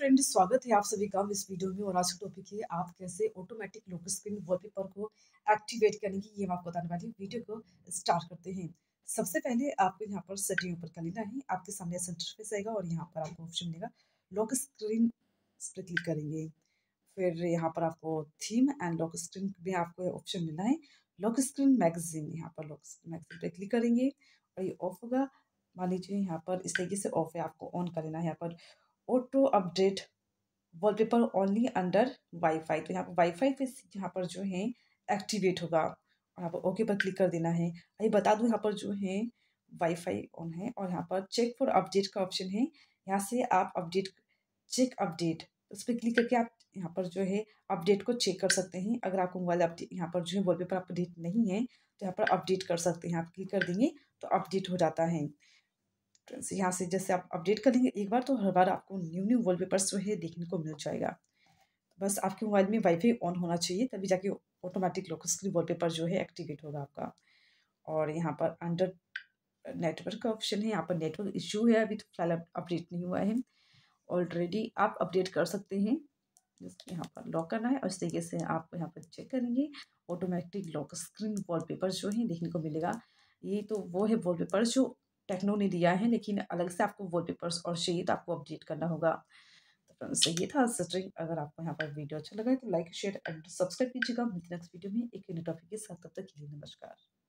friend स्वागत है आप सभी का इस वीडियो में और आज का टॉपिक है आप कैसे ऑटोमेटिक लॉक स्क्रीन वॉलपेपर को एक्टिवेट करेंगे ये हम आपको बताने वाली वीडियो को स्टार्ट करते हैं सबसे पहले आपको यहाँ पर सेटिंग ऊपर कर लेना है आपके सामने इंटरफेस आएगा और यहाँ पर आपको ऑप्शन मिलेगा लॉक स्क्रीन इस पर क्लिक करेंगे फिर यहाँ पर आपको थीम एंड लॉक स्क्रीन में आपको ऑप्शन मिलना है लॉक स्क्रीन मैगजीन यहाँ पर लॉक स्क्रीन मैगजीन पर क्लिक करेंगे और ये ऑफ होगा मान लीजिए यहाँ पर इस तरीके से ऑफ है आपको ऑन कर लेना है यहाँ पर auto update wallpaper only under WiFi तो यहाँ पर वाईफाई पे यहाँ पर जो है एक्टिवेट होगा और यहाँ पर ओके पर क्लिक कर देना है अभी बता दूँ यहाँ पर जो है वाईफाई ऑन है और यहाँ पर चेक फॉर अपडेट का ऑप्शन है यहाँ से आप अपडेट चेक अपडेट उस पर क्लिक करके आप यहाँ पर जो है अपडेट को चेक कर सकते हैं अगर आपको मोबाइल अपडेट यहाँ पर जो है वॉलपेपर अपडेट नहीं है तो यहाँ पर अपडेट कर सकते हैं आप क्लिक कर देंगे तो अपडेट हो जाता है फ्रेंड्स तो यहाँ से जैसे आप अपडेट करेंगे एक बार तो हर बार आपको न्यू न्यू पेपर्स जो है देखने को मिल जाएगा बस आपके मोबाइल में वाईफाई ऑन होना चाहिए तभी जाके ऑटोमेटिक लॉक स्क्रीन पेपर जो है एक्टिवेट होगा आपका और यहाँ पर अंडर नेटवर्क का ऑप्शन है यहाँ पर नेटवर्क इश्यू है अभी तो फिलहाल अपडेट नहीं हुआ है ऑलरेडी आप अपडेट कर सकते हैं जिसके यहाँ पर लॉक करना है और इस तरीके से आप यहाँ पर चेक करेंगे ऑटोमेटिक लॉक स्क्रीन वॉलपेपर जो है देखने को मिलेगा ये तो वो है वॉलपेपर जो टेक्नो ने दिया है लेकिन अलग से आपको वॉलपेपर्स और शेड आपको अपडेट करना होगा तो फ्रेंड्स ये था स्टरिंग अगर आपको यहाँ पर वीडियो अच्छा लगा तो लाइक शेयर एंड सब्सक्राइब कीजिएगा मिलते नेक्स्ट वीडियो में एक नए टॉपिक के साथ तब तक के लिए नमस्कार